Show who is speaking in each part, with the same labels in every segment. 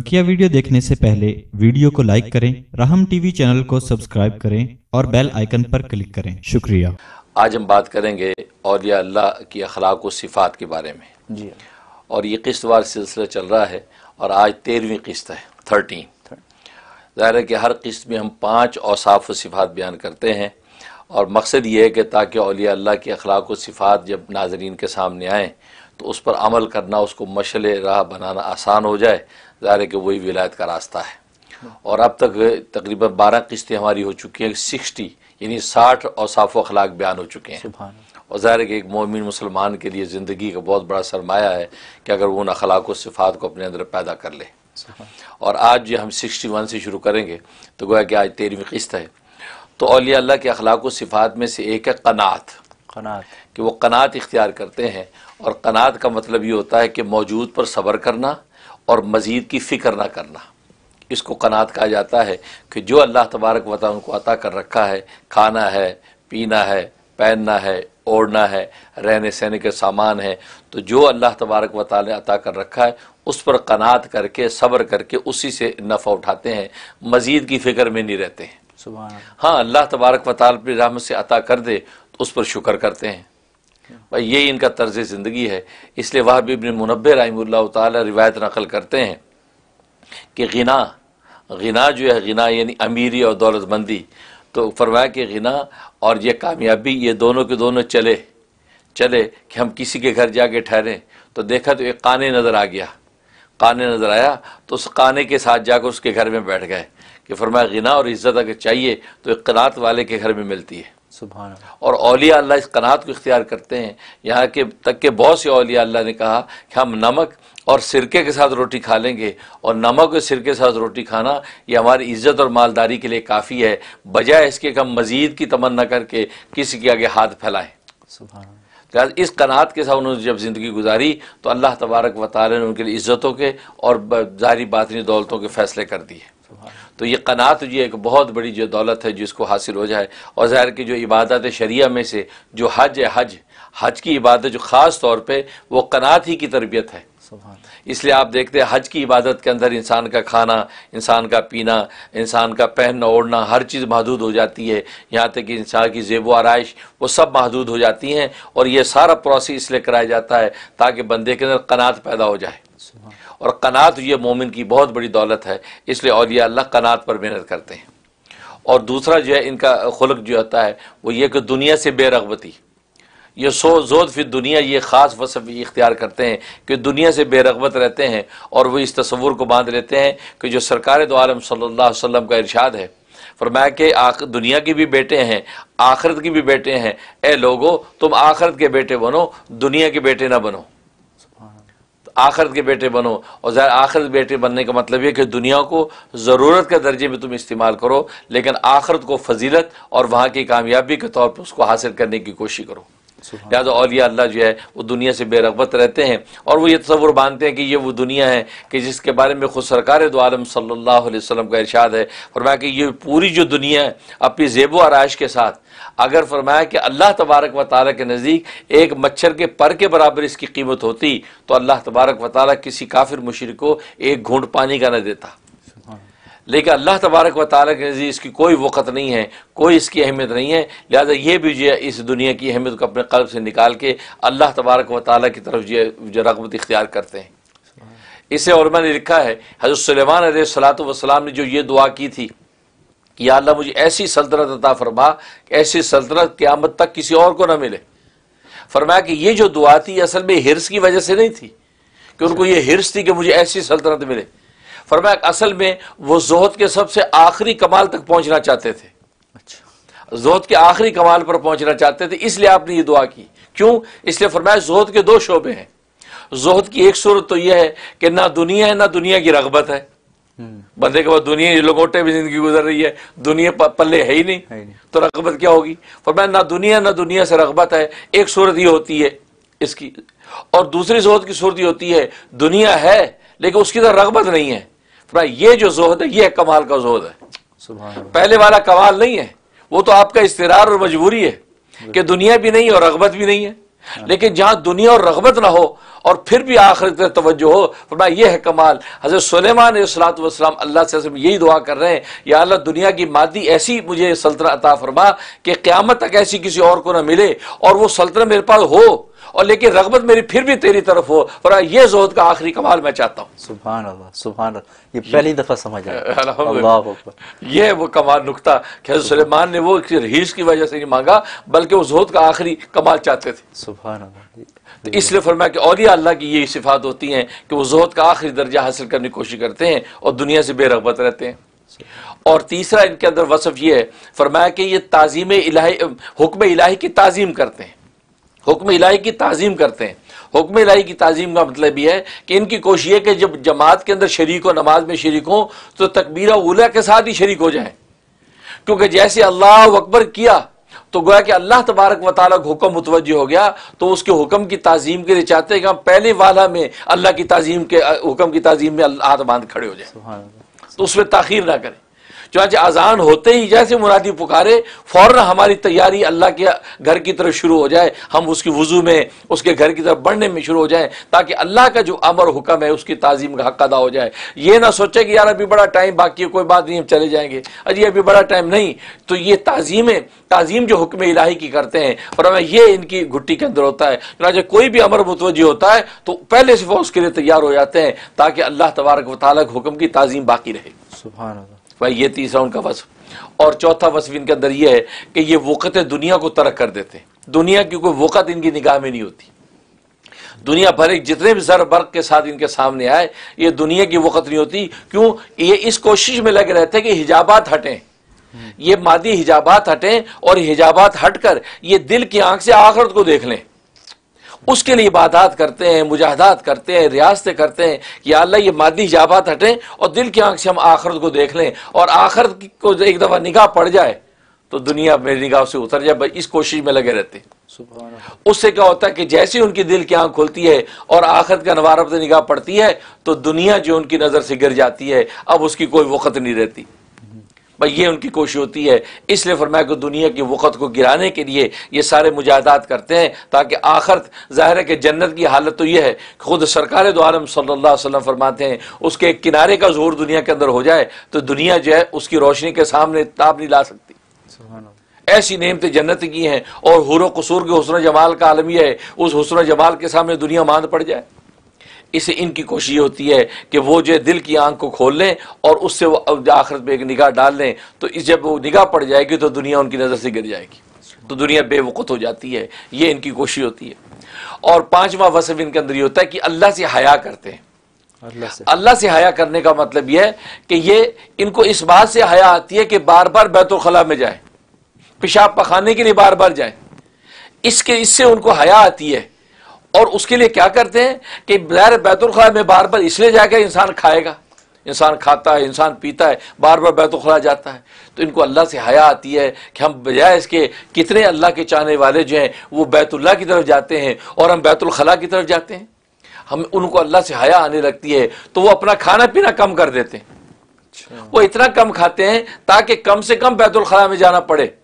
Speaker 1: बकिया वीडियो देखने से पहले वीडियो को लाइक करें राहम टीवी चैनल को सब्सक्राइब करें और बेल आइकन पर क्लिक करें शुक्रिया आज हम बात करेंगे और अल्लाह की अखलाक व सिफात के बारे में जी और ये किस्तवार सिलसिला चल रहा है और आज तेरहवीं किस्त है थर्टीन ज़ाहिर है कि हर किस्त में हम पाँच औसाफ व सिफात बयान करते हैं और मकसद ये है कि ताकि अलिया अल्लाह के अखलाक व सिफात जब नाजरीन के सामने आएँ तो उस पर अमल करना उसको मशल राह बनाना आसान हो जाए ज़ाहिर है कि वही विलायत का रास्ता है और अब तक तकरीबन बारह किस्तें हमारी हो चुकी हैं सिक्सटी यानी साठ और साफ अखलाक बयान हो चुके हैं और ज़ाहिर है कि एक मोमिन मुसलमान के लिए ज़िंदगी का बहुत बड़ा सरमाया है कि अगर वो उन अखलाक सिफात को अपने अंदर पैदा कर ले और आज ये हम सिक्सटी वन से शुरू करेंगे तो गोया कि आज तेरहवीं किस्त है तो अलिया अल्लाह के अखलाक सिफात में से एक है कनात कनात कि वो कनात इख्तियार करते हैं और कनात का मतलब ये होता है कि मौजूद पर सब्र करना और मज़ीद की फ़िक्र ना करना इसको कनात कहा जाता है कि जो अल्लाह तबारक वता उनको अता कर रखा है खाना है पीना है पहनना है ओढ़ना है रहने सहने के सामान है तो जो अल्लाह तबारक वाली ने अता कर रखा है उस पर कनात करके सब्र करके उसी से नफ़ा उठाते हैं मज़ीद की फ़िक्र में नहीं रहते हैं हाँ अल्लाह तबारक वाली राम से अता कर दे तो उस पर शुक्र करते हैं भाई यही इनका तर्ज ज़िंदगी है इसलिए वह भी बिबन मुनब रहीमल्ला रिवायत नकल करते हैं कि गना गना जो है गना यानी अमीरी और दौलतमंदी तो फरमाया कि गना और ये कामयाबी ये दोनों के दोनों चले चले कि हम किसी के घर जाके ठहरें तो देखा तो एक काने नज़र आ गया काने नज़र आया तो उस काने के साथ जाकर उसके घर में बैठ गए कि फरमाया गना और इज़्ज़त अगर चाहिए तो एक कनात वाले के घर में मिलती है और अलिया अल्लाह इस कनात को इख्तियार करते हैं यहाँ के तक के बहुत से अलिया अल्लाह ने कहा कि हम नमक और सिरके के साथ रोटी खा लेंगे और नमक और सिरके के साथ रोटी खाना ये हमारी इज्जत और मालदारी के लिए काफ़ी है बजाय इसके कि हम मज़ीद की तमन्ना करके किसी के आगे हाथ फैलाएं तो इस कनात के साथ उन्होंने जब ज़िंदगी गुजारी तो अल्लाह तबारक वाली ने उनके लिए इज़्ज़तों के और जारी बातनी दौलतों के फ़ैसले कर दिए तो ये कनात ये एक बहुत बड़ी जो दौलत है जिसको हासिल हो जाए और ज़ाहिर की जो इबादत शरिया में से जो हज है हज हज की इबादत जो ख़ास तौर पर वह कनात ही की तरबियत है इसलिए आप देखते हैं हज की इबादत के अंदर इंसान का खाना इंसान का पीना इंसान का पहनना ओढ़ना हर चीज़ महदूद हो जाती है यहाँ तक कि इंसान की जेब आरइश वो सब महदूद हो जाती हैं और ये सारा प्रोसेस इसलिए कराया जाता है ताकि बंदे के अंदर कनात पैदा हो जाए और कनात ये मोमिन की बहुत बड़ी दौलत है इसलिए अलिया अल्लाह कनात पर मेहनत करते हैं और दूसरा जो है इनका खुलक जो होता है वो ये कि दुनिया से बेरगबती ये सो जो फिर दुनिया ये ख़ास वसफ़ इख्तियार करते हैं कि दुनिया से बेरगबत रहते हैं और वह इस तस्वूर को बांध लेते हैं कि जो सरकार दो आलम सल्ला वसम का इरशाद है फरमाया कि दुनिया के भी बेटे हैं आखरत के भी बेटे हैं ए लोगो तुम आखरत के बेटे बनो दुनिया के बेटे ना बनो आखिरत के बेटे बनो और ज़ाहिर आखिरत बेटे बनने का मतलब यह कि दुनिया को ज़रूरत के दर्जे में तुम इस्तेमाल करो लेकिन आखिरत को फजीलत और वहाँ की कामयाबी के तौर पर उसको हासिल करने की कोशिश करो लिहाजा तो अलिया अल्लाह जो है वो दुनिया से बेरगबत रहते हैं और वो ये तस्वुर मानते हैं कि ये वो दुनिया है कि जिसके बारे में खुद सरकार दो आलम सल्ला का इरशाद है फरमाया कि ये पूरी जो दुनिया है अपनी जेबो आराइश के साथ अगर फरमाया कि अल्लाह तबारक व ताल के नज़दीक एक मच्छर के पर के बराबर इसकी कीमत होती तो अल्लाह तबारक व ताली किसी काफिर मुशर को एक घूंट पानी का न देता लेकिन अल्लाह तबारक व ताल के नज़ीर इसकी कोई वक़्त नहीं है कोई इसकी अहमियत नहीं है लिहाजा ये भी जो है इस दुनिया की अहमियत को अपने कल्ब से निकाल के अल्लाह तबारक व ताली की तरफ जो रगबत इख्तियार करते हैं इसे और मैंने लिखा है हजरत सलेमान सलात वसलाम ने जो ये दुआ की थी कि अल्लाह मुझे ऐसी सल्तनत अता फरमा ऐसी सल्तनत क़्यामत तक किसी और को ना मिले फरमाया कि ये जो दुआ थी असल में हिरस की वजह से नहीं थी कि उनको ये हिरस थी कि मुझे ऐसी सल्तनत मिले फरमाया असल में वो जोहत के सबसे आखिरी कमाल तक पहुंचना चाहते थे अच्छा जोहत के आखिरी कमाल पर पहुंचना चाहते थे इसलिए आपने ये दुआ की क्यों इसलिए फरमाया जोहत के दो शोबे हैं जोहद की एक सूरत तो यह है कि ना दुनिया है ना दुनिया की रगबत है हम्म। बंदे के बाद दुनिया लगोटे भी जिंदगी गुजर रही है दुनिया पल्ले है ही नहीं, है नहीं। तो रगबत क्या होगी फरमाया ना दुनिया ना दुनिया से रगबत है एक सूरत ये होती है इसकी और दूसरी जोहत की सूरत ही होती है दुनिया है लेकिन उसकी तरह रगबत नहीं है भाई ये जो जोहद है ये कमाल का जोहद है पहले वाला कमाल नहीं है वो तो आपका इसतरार और मजबूरी है कि दुनिया भी नहीं और रगबत भी नहीं है हाँ। लेकिन जहां दुनिया और रगबत ना हो और फिर भी आखिर में तवज्जो हो फरमा ये है कमाल हजरत सलेमान सलात वसलाम अल्लाह से यही दुआ कर रहे हैं या अल्लाह दुनिया की मादी ऐसी मुझे सल्तनत अता फरमा कि क़्यामत तक ऐसी किसी और को ना मिले और वो सल्तनत मेरे पास हो और लेकिन रगबत मेरी फिर भी तेरी तरफ हो और ये जोहद का आखिरी कमाल मैं चाहता हूँ सुबह सुबह ये पहली दफ़ा समझ आया ये वो कमाल नुकता कि सलेमान ने वो हीज की वजह से नहीं मांगा बल्कि वो जोहद का आखिरी कमाल चाहते थे सुबह तो इसलिए फरमाया कि औलिया अल्लाह की यही सिफात होती हैं कि वो जोहद का आखिरी दर्जा हासिल करने की कोशिश करते हैं और दुनिया से बेरगबत रहते हैं और तीसरा इनके अंदर वसफ़ यह है फरमाया कि ये ताज़ीम इलाही हुक्म इलाही की ताज़ीम करते हैं हुक्म इलाही की तज़ीम करते हैं हुक्म इलाही की तज़ीम का मतलब यह है कि इनकी कोशिश है कि जब जमात के अंदर शरीक हो नमाज में शरीक हों तो तकबीर उला के साथ ही शरीक हो जाए क्योंकि जैसे अल्लाह अकबर किया तो गोया कि अल्लाह तबारक व हुक्म मुतवज हो गया तो उसके हुक्म की तज़ीम के लिए चाहते हैं कि हम पहले वाला में अल्लाह की तज़ीम के हुक्म की तज़ीम में हाथ बांध खड़े हो जाए तो उसमें ताखिर ना करें चुनाचे अजान होते ही जैसे मुरादी पुकारे फ़ौर हमारी तैयारी अल्लाह के घर की तरफ शुरू हो जाए हम उसकी वजू में उसके घर की तरफ बढ़ने में शुरू हो जाए ताकि अल्लाह का जो अमर हुक्म है उसकी ताज़ीम का हक अदा हो जाए ये ना सोचे कि यार अभी बड़ा टाइम बाकी है कोई बात नहीं हम चले जाएंगे अजी अभी बड़ा टाइम नहीं तो ये ताज़ीमें ताज़ीम जो हुक्म इलाही की करते हैं और हमें ये इनकी घुट्टी के अंदर होता है चुनाचे कोई भी अमर मुतवजी होता है तो पहले से वो उसके लिए तैयार हो जाते हैं ताकि अल्लाह तबारक वाली हुक्म की ताज़ीम बाकी रहे सुबह भाई ये तीसरा उनका वसफ और चौथा वसफ इनके अंदर यह है कि ये वक़त दुनिया को तरक कर देते हैं दुनिया की कोई वक़त इनकी निगाह में नहीं होती दुनिया भर एक जितने भी सर बर्क के साथ इनके सामने आए ये दुनिया की वक़त नहीं होती क्यों ये इस कोशिश में लगे रहते हैं कि हिजाबात हटें ये मादी हिजाबात हटें और हिजाबात हट कर ये दिल की आंख से आखरत को देख लें उसके लिए इबादत करते हैं मुजाहदात करते हैं रियासतें करते हैं कि अल्लाह ये मादी जाबात हटें और दिल की आंख से हम आखरत को देख लें और आखरत को एक दफ़ा निगाह पड़ जाए तो दुनिया मेरी निगाह से उतर जाए इस कोशिश में लगे रहते उससे क्या होता है कि जैसे उनकी दिल की आंख खुलती है और आखिरत का नवारब निगाह पड़ती है तो दुनिया जो उनकी नज़र से गिर जाती है अब उसकी कोई वक़्त नहीं रहती भाई ये उनकी कोशिश होती है इसलिए फरमाया कि दुनिया की वक़्त को गिराने के लिए ये सारे मुजाहदात करते हैं ताकि आखिर ज़ाहिर है कि जन्नत की हालत तो यह है कि खुद सरकार दो आलम सल्ला वसम फरमाते हैं उसके एक किनारे का जोर दुनिया के अंदर हो जाए तो दुनिया जो है उसकी रोशनी के सामने ताप नहीं ला सकती ऐसी नियमतें जन्नत की हैं और हुर कसूर के हुसन जमाल का आलमी है उस हुसन जमाल के सामने दुनिया मांद पड़ जाए इसे इनकी कोशिश होती है कि वो जो दिल की आंख को खोल लें और उससे वो आखिरत में एक निगाह डाल लें तो इस जब वो निगाह पड़ जाएगी तो दुनिया उनकी नज़र से गिर जाएगी तो दुनिया बेवकूत हो जाती है ये इनकी कोशिश होती है और पांचवा वसफ इनके अंदर ये होता है कि अल्लाह से हया करते हैं अल्लाह से अल्लाह से हया करने का मतलब यह है कि ये इनको इस बात से हया आती है कि बार बार बैतुलखला में जाए पेशाब पखाने के लिए बार बार जाए इसके इससे उनको हया आती है और उसके लिए क्या करते हैं कि बैर बैतुलखला में बार बार इसलिए जाकर इंसान खाएगा इंसान खाता है इंसान पीता है बार बार बैतुलखला जाता है तो इनको अल्लाह से हया आती है कि हम बजाय इसके कितने अल्लाह के चाहने वाले जो हैं वो बैतुल्ला की तरफ जाते हैं और हम बैतुलखला की तरफ जाते हैं हम उनको अल्लाह से हया आने लगती है तो वो अपना खाना पीना कम कर देते हैं अच्छा। वो इतना कम खाते हैं ताकि कम से कम बैतुलखला में जाना पड़े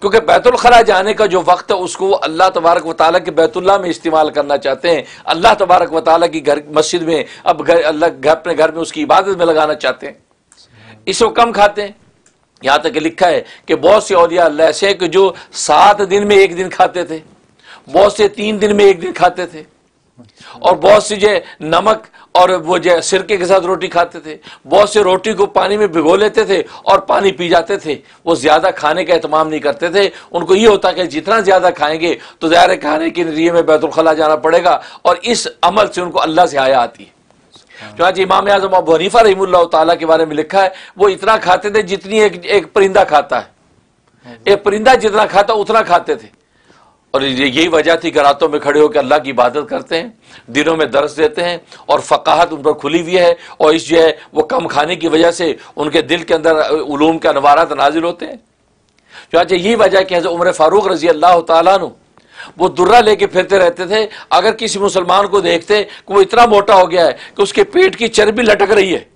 Speaker 1: क्योंकि बैतुलखला जाने का जो वक्त है उसको अल्लाह तबारक व के बैतुल्ला में इस्तेमाल करना चाहते हैं अल्लाह तबारक व की घर मस्जिद में अब घर अल्लाह घर अपने घर में उसकी इबादत में लगाना चाहते हैं इसको कम खाते हैं यहाँ तक लिखा है कि बहुत से औलिया अल्लाह ऐसे हैं कि जो सात दिन में एक दिन खाते थे बहुत से तीन दिन में एक दिन खाते थे और बहुत सी जो नमक और वो जो सिरके के साथ रोटी खाते थे बहुत से रोटी को पानी में भिगो लेते थे और पानी पी जाते थे वो ज़्यादा खाने का एहतमाम नहीं करते थे उनको ये होता कि जितना ज़्यादा खाएंगे तो ज्यादा खाने के नरिए में बैतुलखला जाना पड़ेगा और इस अमल से उनको अल्लाह से आया आती है चुनाच इमाम आजम अब हनीफा रही के बारे में लिखा है वो इतना खाते थे जितनी एक, एक परिंदा खाता है हाँ एक परिंदा जितना खाता उतना खाते थे और यही वजह थी कि रातों में खड़े होकर अल्लाह की इबादत करते हैं दिनों में दर्श देते हैं और फ़काहत उन पर खुली हुई है और इस जो है वो कम खाने की वजह से उनके दिल के अंदर उलूम के अनवारात तो नाजिल होते हैं चाचा यही वजह कि हजरत उम्र फ़ारूक रजी अल्लाह तु वो दुर्रा लेके फिरते रहते थे अगर किसी मुसलमान को देखते कि वो इतना मोटा हो गया है कि उसके पेट की चर्बी लटक रही है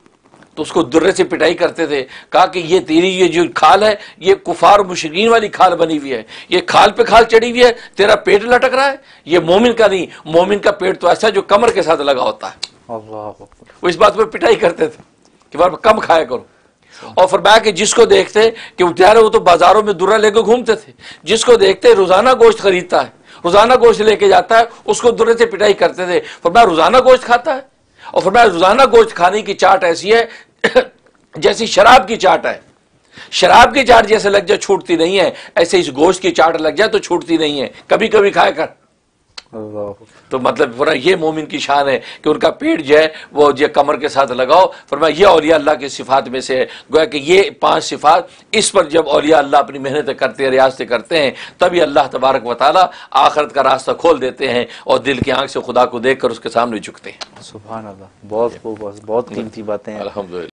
Speaker 1: तो उसको दुर्रे से पिटाई करते थे कहा कि ये तेरी ये जो खाल है ये कुफार मुशरीन वाली खाल बनी हुई है ये खाल पे खाल चढ़ी हुई है तेरा पेट लटक रहा है ये मोमिन का नहीं मोमिन का पेट तो ऐसा है जो कमर के साथ लगा होता है वो इस बात पर पिटाई करते थे कि बार कम खाया करो और फिर कि जिसको देखते कि उठा वो तो बाजारों में दुर्रा लेकर घूमते थे जिसको देखते रोजाना गोश्त खरीदता है रोजाना गोश्त लेके जाता है उसको दुर्रे से पिटाई करते थे फरमाया रोजाना गोश्त खाता है और फरमाया रोजाना गोश्त खाने की चाट ऐसी है जैसी शराब की चाट है शराब की चाट जैसे लग जाए छूटती नहीं है ऐसे इस गोश्त की चाट लग जाए तो छूटती नहीं है कभी कभी खाए कर तो मतलब फरमा ये मोमिन की शान है कि उनका पेट जो है वो जो कमर के साथ लगाओ फरमाया ये अलिया अल्लाह की सिफात में से है गोया कि ये पांच सिफात इस पर जब अलिया अल्लाह अपनी मेहनत करते हैं रियाजतें करते हैं तभी अल्लाह तबारक वाली आखरत का रास्ता खोल देते हैं और दिल की आंख से खुदा को देख कर उसके सामने झुकते हैं सुबह बहुत बहुत बहुत कीमती बातें अलहमद